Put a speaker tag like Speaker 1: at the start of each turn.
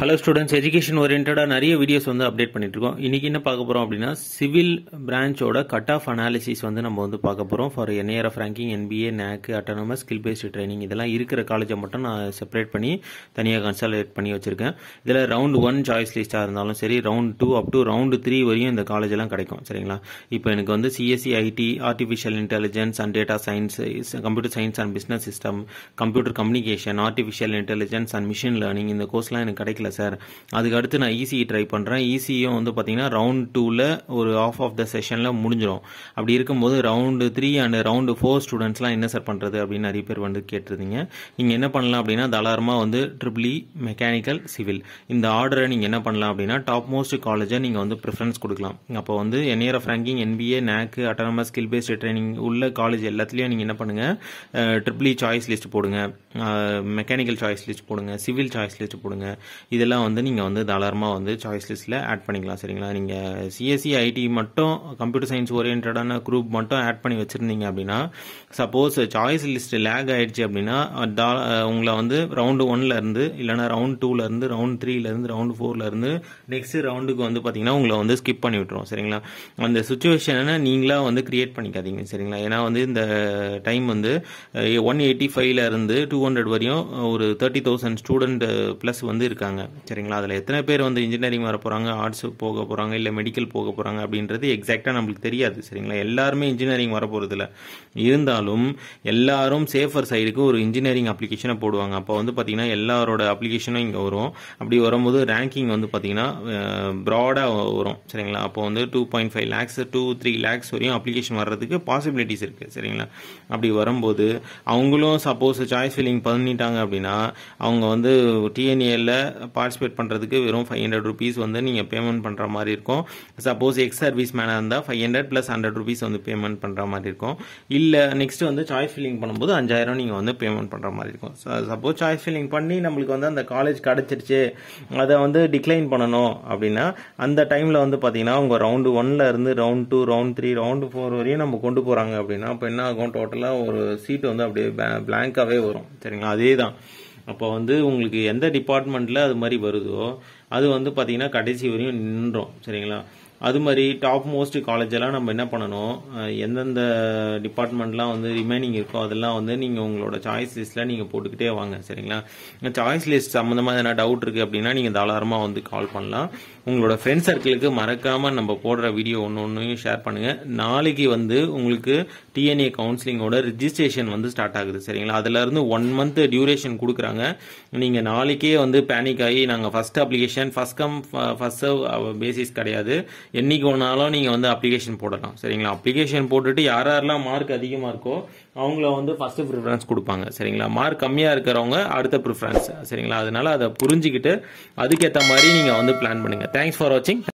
Speaker 1: hello students education ஓரியன்டாக நிறைய videos வந்து அப்டேட் பண்ணிட்டுருக்கோம் இன்றைக்கி என்ன பார்க்க போகிறோம் அப்படின்னா சிவில் பிரான்ச்சோட கட் ஆஃப் அனாலிசிஸ் வந்து நம்ம வந்து பார்க்க போகிறோம் for NAR of ranking NBA NAAC autonomous skill based training இதெல்லாம் இருக்கிற காலேஜை மட்டும் நான் செப்பரேட் பண்ணி தனியாக கன்சல்டேட் பண்ணி வச்சுருக்கேன் இதில் ரவுண்ட் ஒன் சாய்ஸ் லிஸ்ட்டாக இருந்தாலும் சரி round two up to round three வரையும் இந்த காலேஜெல்லாம் கிடைக்கும் சரிங்களா இப்போ எனக்கு வந்து CSC IT artificial intelligence and data science computer science and business system computer communication artificial intelligence and machine learning இந்த கோர்ஸ்லாம் எனக்கு கிடைக்கல இல்லை சார் அதுக்கு அடுத்து நான் ஈஸி e ட்ரை e பண்ணுறேன் ஈஸியும் e வந்து பார்த்தீங்கன்னா ரவுண்ட் டூவில் ஒரு ஆஃப் ஆஃப் த செஷனில் முடிஞ்சிடும் அப்படி இருக்கும்போது round three and round four ஸ்டூடெண்ட்ஸ்லாம் என்ன சார் பண்ணுறது அப்படின்னு நிறைய பேர் வந்து கேட்டிருந்தீங்க நீங்கள் என்ன பண்ணலாம் அப்படின்னா தாராளமாக வந்து ட்ரிபிளி மெக்கானிக்கல் சிவில் இந்த ஆர்டரை நீங்கள் என்ன பண்ணலாம் அப்படின்னா டாப் மோஸ்ட் காலேஜை நீங்கள் வந்து ப்ரிஃபரன்ஸ் கொடுக்கலாம் அப்போ வந்து NIR of ranking NBA NAAC autonomous skill based training உள்ள காலேஜ் எல்லாத்துலேயும் நீங்கள் என்ன பண்ணுங்கள் ட்ரிபிளி சாய்ஸ் லிஸ்ட் போடுங்க மெக்கானிக்கல் சாய்ஸ் லிஸ்ட் போடுங்க சிவில் சாய்ஸ் லிஸ்ட் போடுங்க இதெல்லாம் வந்து நீங்கள் வந்து தாராளமாக வந்து சாய்ஸ் லிஸ்ட்டில் ஆட் பண்ணிக்கலாம் சரிங்களா நீங்கள் சிஎஸ்சி ஐடி e, மட்டும் கம்ப்யூட்டர் சயின்ஸ் ஓரியன்டான குரூப் மட்டும் ஆட் பண்ணி வச்சுருந்தீங்க அப்படின்னா சப்போஸ் சாய்ஸ் லிஸ்ட் லேக் ஆகிடுச்சு அப்படின்னா உங்களை வந்து ரவுண்டு ஒன்லேருந்து இல்லைனா ரவுண்ட் டூலேருந்து ரவுண்ட் த்ரீலேருந்து ரவுண்ட் ஃபோர்லேருந்து நெக்ஸ்ட் ரவுண்டுக்கு வந்து பார்த்தீங்கன்னா உங்களை வந்து ஸ்கிப் பண்ணி விட்டுரும் சரிங்களா அந்த சுச்சுவேஷனை நீங்களாக வந்து கிரியேட் பண்ணிக்காதீங்க சரிங்களா ஏன்னா வந்து இந்த டைம் வந்து ஒன் எயிட்டி ஃபைவ்லேருந்து டூ ஹண்ட்ரட் வரையும் ஒரு தேர்ட்டி தௌசண்ட் ஸ்டூடெண்ட் ப்ளஸ் வந்து இருக்காங்க போகிறாங்க சரிங்களா அதில் எத்தனை பேர் வந்து இன்ஜினியரிங் வர போகிறாங்க ஆர்ட்ஸ் போக போகிறாங்க இல்லை மெடிக்கல் போக போகிறாங்க அப்படின்றது எக்ஸாக்டாக நம்மளுக்கு தெரியாது சரிங்களா எல்லாருமே இன்ஜினியரிங் வர போகிறதில்ல இருந்தாலும் எல்லாரும் சேஃபர் சைடுக்கு ஒரு இன்ஜினியரிங் அப்ளிகேஷனை போடுவாங்க அப்போ வந்து பார்த்தீங்கன்னா எல்லாரோட அப்ளிகேஷனும் இங்கே வரும் அப்படி வரும்போது ரேங்கிங் வந்து பார்த்திங்கன்னா ப்ராடாக வரும் சரிங்களா அப்போ வந்து two point five lakhs two three lakhs வரையும் அப்ளிகேஷன் வர்றதுக்கு பாசிபிலிட்டிஸ் இருக்குது சரிங்களா அப்படி வரும்போது அவங்களும் சப்போஸ் சாய்ஸ் ஃபில்லிங் பண்ணிட்டாங்க அப்படின்னா அவங்க வந்து டிஎன்ஏல பார்ட்டிசிபேட் பண்ணுறதுக்கு வெறும் ஃபைவ் ஹண்ட்ரட் ருபீஸ் வந்து நீங்கள் பேமெண்ட் பண்ணுற மாதிரி இருக்கும் சப்போஸ் எக்ஸ் சர்வீஸ் மேனாக இருந்தால் five hundred plus hundred rupees வந்து பேமெண்ட் பண்ணுற மாதிரி இருக்கும் இல்லை நெக்ஸ்ட் வந்து சாய்ஸ் ஃபில்லிங் பண்ணும்போது அஞ்சாயிரம் நீங்கள் வந்து பேமெண்ட் பண்ணுற மாதிரி இருக்கும் சப்போஸ் சாய்ஸ் ஃபில்லிங் பண்ணி நம்மளுக்கு வந்து அந்த காலேஜ் கிடச்சிருச்சு அதை வந்து டிக்ளைன் பண்ணணும் அப்படின்னா அந்த டைமில் வந்து பார்த்தீங்கன்னா உங்கள் ரவுண்டு ஒன்னில் இருந்து round two round three round four வரையும் நம்ம கொண்டு போகிறாங்க அப்படின்னா அப்போ என்ன ஆகும் டோட்டலாக ஒரு சீட்டு வந்து அப்படியே பிளாங்காகவே வரும் சரிங்களா அதே தான் அப்போ வந்து உங்களுக்கு எந்த டிபார்ட்மெண்ட்டில் அது மாதிரி வருதோ அது வந்து பார்த்திங்கன்னா கடைசி வரையும் நின்றோம் சரிங்களா அது மாதிரி டாப் மோஸ்ட் காலேஜெல்லாம் நம்ம என்ன பண்ணணும் எந்தெந்த டிபார்ட்மெண்ட்லாம் வந்து ரிமைனிங் இருக்கோ அதெல்லாம் வந்து நீங்கள் உங்களோட சாய்ஸ் லிஸ்ட்டில் நீங்கள் போட்டுக்கிட்டே வாங்க சரிங்களா சாய்ஸ் லிஸ்ட் சம்மந்தமாக எதனா டவுட் இருக்குது அப்படின்னா நீங்கள் தாராளமாக வந்து கால் பண்ணலாம் உங்களோட ஃப்ரெண்ட்ஸ் சர்க்கிளுக்கு மறக்காமல் நம்ம போடுற வீடியோ ஒன்று ஒன்றையும் ஷேர் பண்ணுங்கள் நாளைக்கு வந்து உங்களுக்கு டிஎன்ஏ கவுன்சிலிங்கோட ரிஜிஸ்ட்ரேஷன் வந்து ஸ்டார்ட் ஆகுது சரிங்களா அதுலேருந்து ஒன் மந்த் டியூரேஷன் கொடுக்குறாங்க நீங்கள் நாளைக்கே வந்து பேனிக் ஆகி நாங்கள் first application first come first serve basis கிடையாது என்றைக்கு ஒன்றாலும் நீங்கள் வந்து அப்ளிகேஷன் போடலாம் சரிங்களா அப்ளிகேஷன் போட்டுட்டு யார் யாரெல்லாம் மார்க் அதிகமாக இருக்கோ அவங்கள வந்து ஃபஸ்ட்டு ப்ரிஃபரன்ஸ் கொடுப்பாங்க சரிங்களா மார்க் கம்மியாக இருக்கிறவங்க அடுத்த ப்ரிஃபரன்ஸ் சரிங்களா அதனால் அதை புரிஞ்சுக்கிட்டு அதுக்கேற்ற மாதிரி நீங்கள் வந்து பிளான் பண்ணுங்கள் தேங்க்ஸ் ஃபார் வாட்சிங்